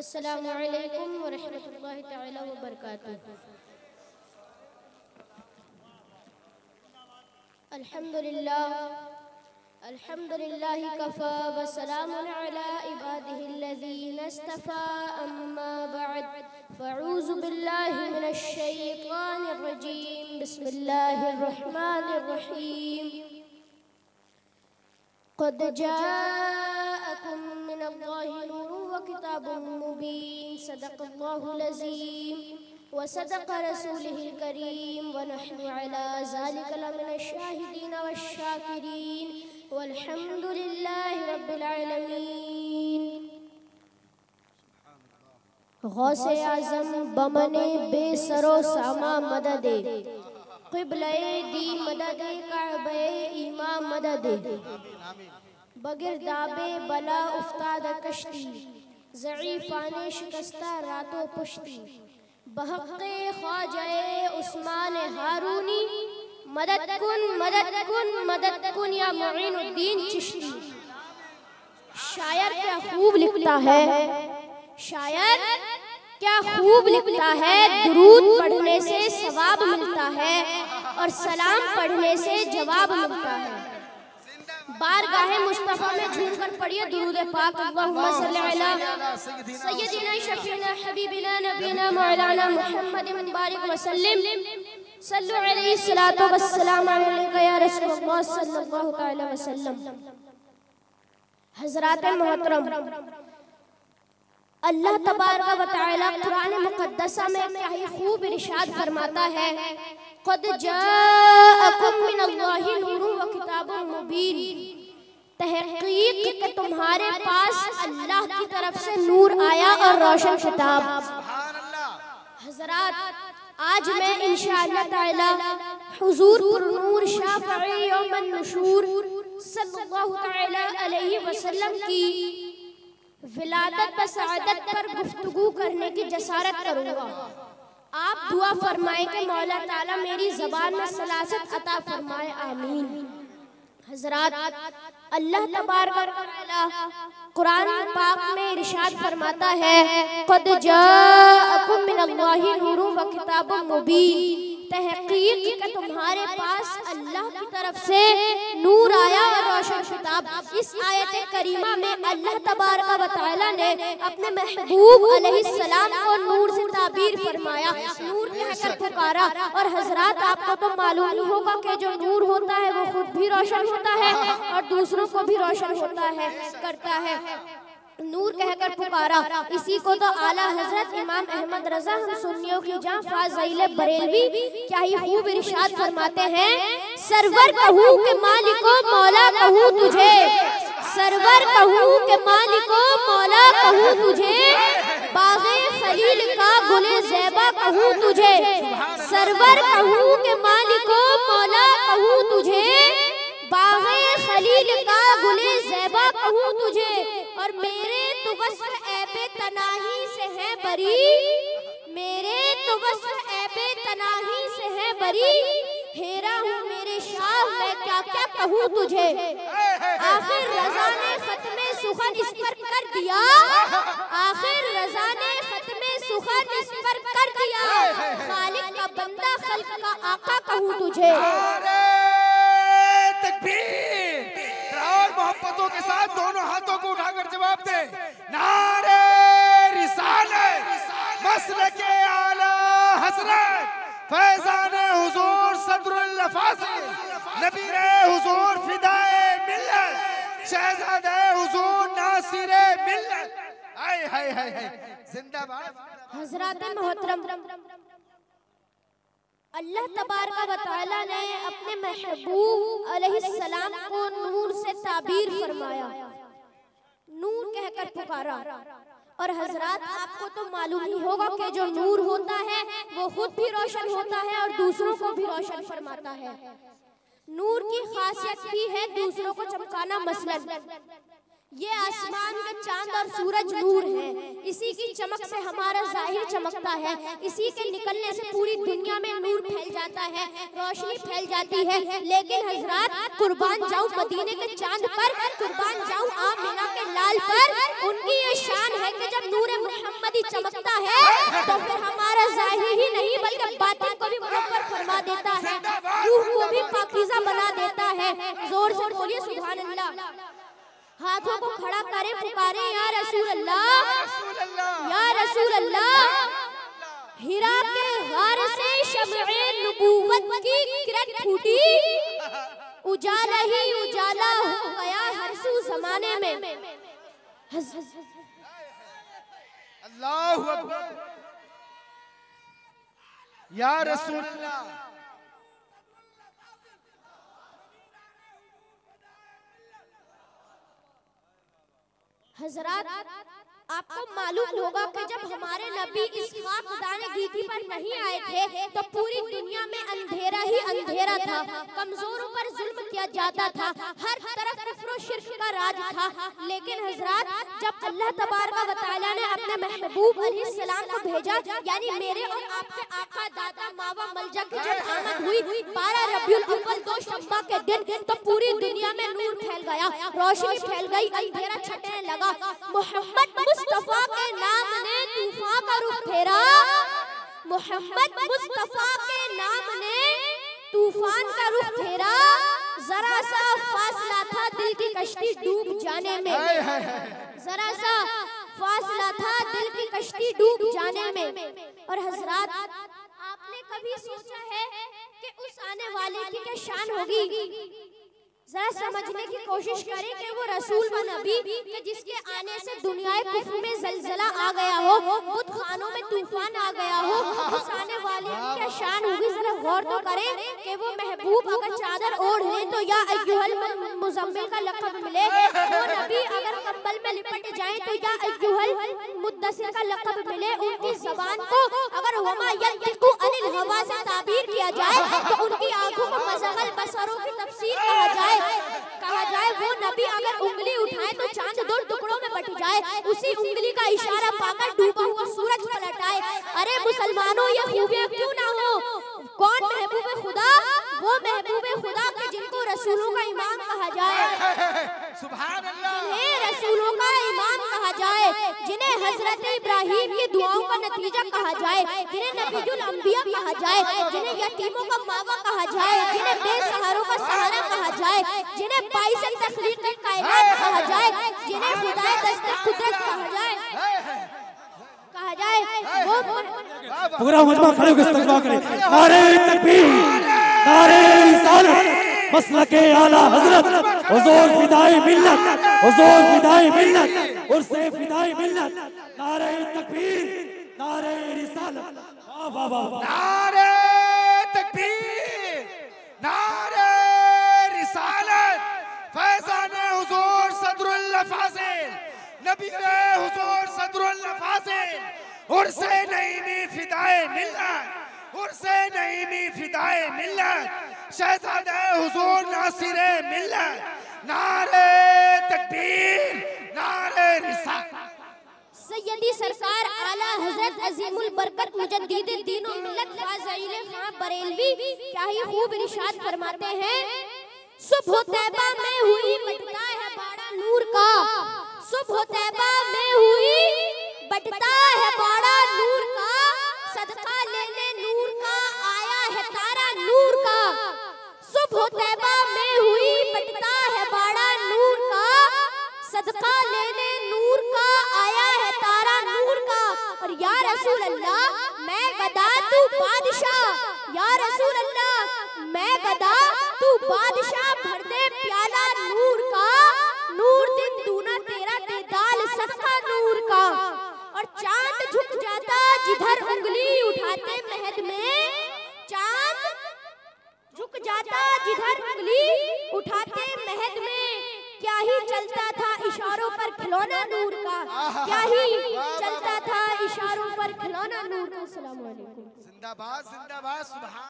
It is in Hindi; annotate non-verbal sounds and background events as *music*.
السلام عليكم ورحمة الله تعالى وبركاته الحمد لله الحمد لله كفى وسلام على عباده الذين استفى أما بعد فاعوذ بالله من الشيطان الرجيم بسم الله الرحمن الرحيم قد جاء كتاب مبين صدق الله العظيم وصدق رسوله الكريم ونحن على ذلك لمن الشاهدين والشاكرين والحمد لله رب العالمين غوث اعظم بمن بے سر و سما مدد قبلہ دی مدد کعبہ امام مدد دابے بلا افتاد کشتی शिकस्ता रातों पुश्ती बहक़े ख्वाजाए उस्मान हारूनी मदद कुन मदद कुन मदद कुन या चिश्ती शायर क्या खूब लिखता है शायर क्या खूब लिखता है पढ़ने से सवाब मिलता है और सलाम पढ़ने से जवाब मिलता है बार गाहे मुस्तफ़ा में झूम कर पढ़िए दुरूद पाक अल्लाहुम्मा सल्ली अला सैदना शफीना हबीबिना नबीना मौलाना मुहम्मद मुबारक वसल्लम सल्लु अलैहि सलातो वसलाम अलैका या रसूलुल्लाह सल्लल्लाहु अलैहि वसल्लम हजरत मोहतरम अल्लाह तबारक व तआला कुरान मुकद्दसा में क्या ही खूब इरशाद फरमाता है قد جاءكم من الله نور وكتاب مبين तहकीक के तुम्हारे पास अल्लाह की तरफ से नूर आया और रोशन किताब हजरत आज मैं इंशाल्लाह ताला हुजूर नूर शाफई यौमन नशूर सल्लल्लाहु ताला अलैहि वसल्लम की विलादत पर सआदत पर गुफ्तगू करने की जसारत करूंगा आप दुआ फरमाए के मौला ताला मेरी जबान में सलासत अता फरमाए आमीन हजरत अल्लाह तबारक कुरान पाक में इरशाद फरमाता है कद जा मिन अल्लाह व किताबुम मुबीन तहकीक के तुम्हारे पास अल्लाह की तरफ से नूर आया और रोशन किताब इस आयत करीमा में अल्लाह तबारक वाली ने अपने महबूब सलाम को नूर से ताबीर फरमाया नूर कहकर पुकारा और हजरत आपको तो मालूम ही होगा कि जो नूर होता है वो खुद भी रोशन होता है और दूसरों को भी रोशन होता है करता है नूर कहकर पुकारा इसी को तो आला हजरत इमाम अहमद रजा हम सुनियों की जान फाजिल बरेलवी क्या ही खूब इरशाद फरमाते हैं सरवर कहूँ के मालिको मौला कहूँ तुझे सरवर कहूँ के मालिको मौला कहूँ तुझे बागे खलील का गुले जैबा कहूँ तुझे सरवर कहूँ के मालिको मौला कहूँ तुझे बागे खलील का गुले जैबा कहूँ तुझे और मेरे तो बस ऐपे तनाही से है बरी मेरे तो बस ऐपे तनाही से है बरी हेरा हूँ मेरे शाह मैं क्या क्या कहूँ तुझे आखिर रजा ने खत्मे सुखन इस पर कर दिया आखिर रजा ने खत्मे सुखन इस पर कर दिया मालिक का बंदा खल्क का आका कहूँ तुझे मोहब्बतों के साथ दोनों हाथों को उठाकर जवाब दे नारे रिसाले मसल के आला हसरत फैजान हुजूर सदरुल नबी रे हुजूर फिदाए मिल्लत शहजादे हुजूर नासिर मिल्लत हाय हाय हाय जिंदाबाद हजरत मोहतरम अल्लाह तबारक वाली ने अपने महबूब सलाम को नूर से ताबीर फरमाया नूर कहकर पुकारा और हजरत तो आपको तो मालूम ही होगा कि जो नूर होता है वो खुद भी रोशन होता है और दूसरों को भी रोशन फरमाता है नूर की खासियत भी है दूसरों को चमकाना मसलन ये आसमान का चांद और सूरज नूर है इसी की चमक से हमारा जाहिर चमकता है इसी के निकलने से पूरी दुनिया में नूर फैल जाता है रोशनी फैल जाती है लेकिन हजरत कुर्बान जाऊं मदीने के चांद पर कुर्बान जाऊं आप मीना के लाल पर उनकी ये शान है कि जब नूर मोहम्मदी चमकता है तो फिर हमारा तो जाहिर ही नहीं बल्कि बातों को भी मुनवर फरमा देता है रूह को भी पाकिजा बना देता है जोर से बोलिए सुबह अल्लाह हाथों को खड़ा करें पुकारें या रसूल अल्लाह या रसूल अल्लाह हीरा के हार से शमे नबूवत की किरण फूटी उजाला ही उजाला हो गया हर सू जमाने में अल्लाह या रसूल अल्लाह हजरत आपको मालूम होगा कि जब हमारे नबी इस खाकदान पर नहीं आए थे तो पूरी दुनिया में अंधेरा ही अंधेरा था कमजोरों पर जुल्म किया जाता था हर तरफ का राज था लेकिन हजरत जब अल्लाह तबारक व तआला ने अपने महबूब अली सलाम को भेजा यानी मेरे और आपके आका दादा मावा मलजा की जब आमद हुई बारह रबीउल अव्वल दो शब्बा के दिन तो पूरी दुनिया में नूर फैल गया रोशनी फैल गई अंधेरा छटने लगा मोहम्मद मुस्तफा के नाम ने तूफान का रूप फेरा मोहम्मद मुस्तफा के नाम ने तूफान का रूप फेरा जरा सा फासला था दिल की कश्ती डूब जाने में जरा सा फासला था दिल की कश्ती डूब जाने में और हजरत आपने कभी सोचा है कि उस आने वाले की क्या शान होगी जरा समझने की कोशिश करें कि वो रसूल व नबी के जिसके आने से दुनिया कुफ्र में जलजला आ गया हो बुत खानों में तूफान आ गया हो उस आने वाले हाँ, की क्या हाँ, हाँ। शान होगी जरा तो गौर तो करें कि वो महबूब अगर चादर ओढ़ ले तो, तो या अय्युहल मुजम्मिल का लक़ब मिले तो वो नबी अगर कंबल में लिपट जाए तो या अय्युहल मुद्दसिर का लक़ब मिले उनकी जबान को अगर हुमा यल्तिकु अनिल हवा से ताबीर किया जाए तो उनकी आंखों को मजहल बसरों की तफसीर कहा जाए कहा जाए वो नबी अगर उंगली उठाए तो चांद दो टुकड़ों में बट जाए उसी उंगली का इशारा पाकर डूबा हुआ सूरज पलट आए अरे मुसलमानों ये खूबियां क्यों ना हो कौन महबूब खुदा वो महबूब खुदा के जिनको रसूलों का इमाम कहा जाए *laughs* सुभान अल्लाह रसूलों का इमाम कहा जाए जिन्हें हजरत इब्राहिम नतीजा कहा जाए जिन्हें नबीजुल अंबिया कहा जाए जिन्हें यतीमों का मावा कहा जाए जिन्हें बेसहारों का सहारा कहा जाए जिन्हें बाईस तखलीक कायनात कहा जाए जिन्हें खुदाए दस्त कुदरत कहा जाए कहा जाए वो पूरा मजमा खड़े होकर इस्तकबाल करें नारे तकबीर नारे रिसालत मसल के आला हजरत हुजूर फिदाए मिल्लत हुजूर फिदाए मिल्लत और से फिदाए मिल्लत नारे तकबीर नारे रिसालत नारे तकबीर नारे रिसालत फैजान हुजूर सदरुल फाजिल नबी हुजूर सदरुल फाजिल उर्से नईमी फिदाए मिल्लत उर्से नईमी फिदाए मिल्लत शहजादे हुजूर नासिर मिल्लत नारे तकबीर नारे रिसालत सैयदी सरकार आला हजरत अजीमुल बरकत मुजद्दीद दीन और मिलत फाजाइल मां बरेलवी क्या ही खूब इरशाद फरमाते हैं सुबह तैबा में हुई मटका रसूल अल्लाह मैं गदा तू बादशाह या रसूल अल्लाह मैं गदा तू बादशाह भर दे प्याला नूर का नूर दिन दूना तेरा दे दाल सबका नूर का और चांद झुक जाता जिधर उंगली उठाते महद में चांद झुक जाता जिधर उंगली उठाते महद में क्या ही चलता था इशारों पर खिलौना नूर का क्या ही जिंदाबाद जिंदाबाद सुबह